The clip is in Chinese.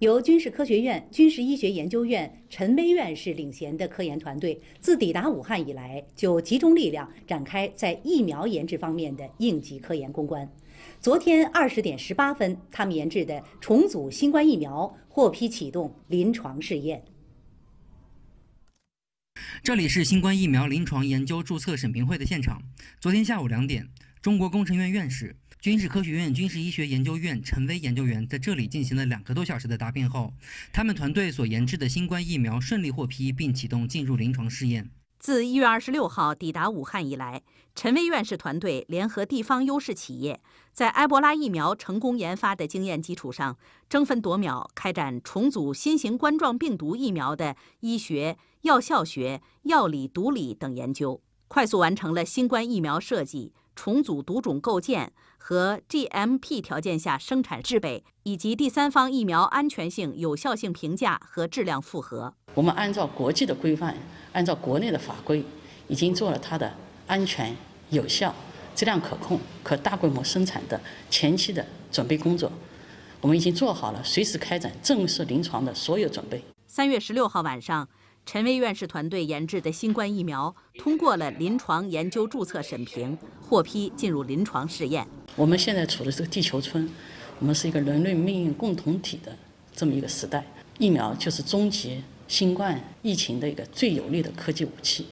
由军事科学院军事医学研究院陈薇院士领衔的科研团队，自抵达武汉以来，就集中力量展开在疫苗研制方面的应急科研攻关。昨天二十点十八分，他们研制的重组新冠疫苗获批启动临床试验。这里是新冠疫苗临床研究注册审评会的现场。昨天下午两点，中国工程院院士。军事科学院军事医学研究院陈薇研究员在这里进行了两个多小时的答辩后，他们团队所研制的新冠疫苗顺利获批，并启动进入临床试验。自一月二十六号抵达武汉以来，陈薇院士团队联合地方优势企业，在埃博拉疫苗成功研发的经验基础上，争分夺秒开展重组新型冠状病毒疫苗的医学、药效学、药理、毒理等研究。快速完成了新冠疫苗设计、重组毒种构建和 GMP 条件下生产制备，以及第三方疫苗安全性、有效性评价和质量复核。我们按照国际的规范，按照国内的法规，已经做了它的安全、有效、质量可控、可大规模生产的前期的准备工作。我们已经做好了随时开展正式临床的所有准备。三月十六号晚上。陈薇院士团队研制的新冠疫苗通过了临床研究注册审评，获批进入临床试验。我们现在处的是地球村，我们是一个人类命运共同体的这么一个时代，疫苗就是终结新冠疫情的一个最有力的科技武器。